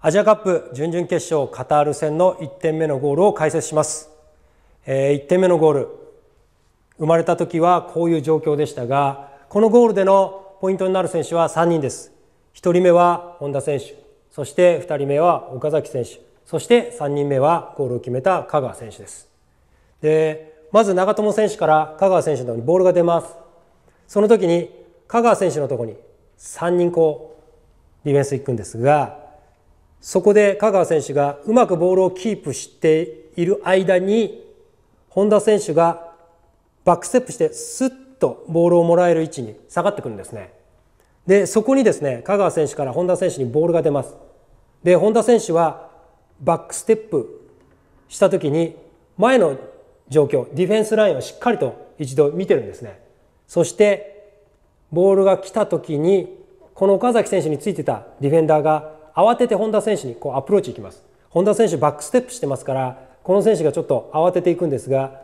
アジアカップ準々決勝カタール戦の1点目のゴールを解説します、えー、1点目のゴール生まれた時はこういう状況でしたがこのゴールでのポイントになる選手は3人です1人目は本田選手そして2人目は岡崎選手そして3人目はゴールを決めた香川選手ですでまず長友選手から香川選手の方にボールが出ますその時に香川選手のところに3人こうディフェンス行くんですがそこで香川選手がうまくボールをキープしている間に本田選手がバックステップしてスッとボールをもらえる位置に下がってくるんですねでそこにですね香川選手から本田選手にボールが出ますで本田選手はバックステップした時に前の状況ディフェンスラインをしっかりと一度見てるんですねそしてボールが来た時にこの岡崎選手についてたディフェンダーが慌てて本田選手にこうアプローチいきます本田選手バックステップしてますからこの選手がちょっと慌てていくんですが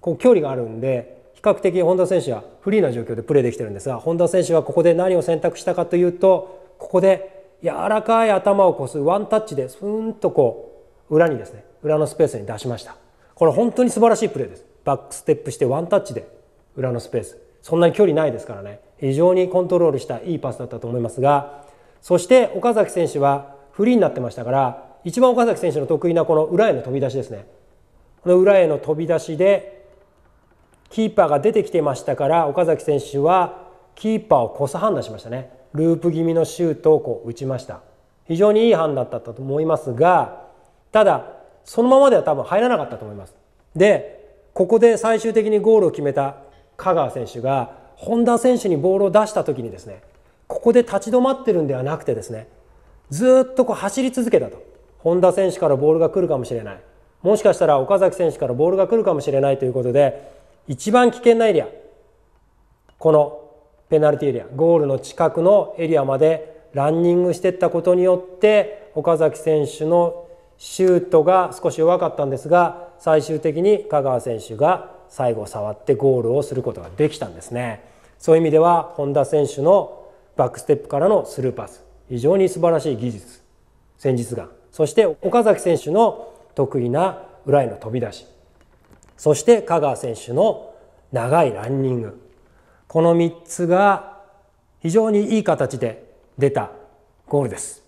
こう距離があるんで比較的本田選手はフリーな状況でプレーできてるんですが本田選手はここで何を選択したかというとここで柔らかい頭をこすワンタッチでスーンとこう裏にですね裏のスペースに出しましたこれ本当に素晴らしいプレーですバックステップしてワンタッチで裏のスペースそんなに距離ないですからね非常にコントロールしたいいパスだったと思いますがそして岡崎選手はフリーになってましたから一番岡崎選手の得意なこの裏への飛び出しですねこの裏への飛び出しでキーパーが出てきてましたから岡崎選手はキーパーをこさ判断しましたねループ気味のシュートをこう打ちました非常にいい判断だったと思いますがただそのままでは多分入らなかったと思いますでここで最終的にゴールを決めた香川選手が本田選手にボールを出した時にですねここで立ち止まってるんではなくてですねずっとこう走り続けたと本田選手からボールが来るかもしれないもしかしたら岡崎選手からボールが来るかもしれないということで一番危険なエリアこのペナルティエリアゴールの近くのエリアまでランニングしていったことによって岡崎選手のシュートが少し弱かったんですが最終的に香川選手が最後触ってゴールをすることができたんですねそういう意味では本田選手のバックステップからのスルーパス非常に素晴らしい技術戦術眼そして岡崎選手の得意な裏への飛び出しそして香川選手の長いランニングこの3つが非常にいい形で出たゴールです。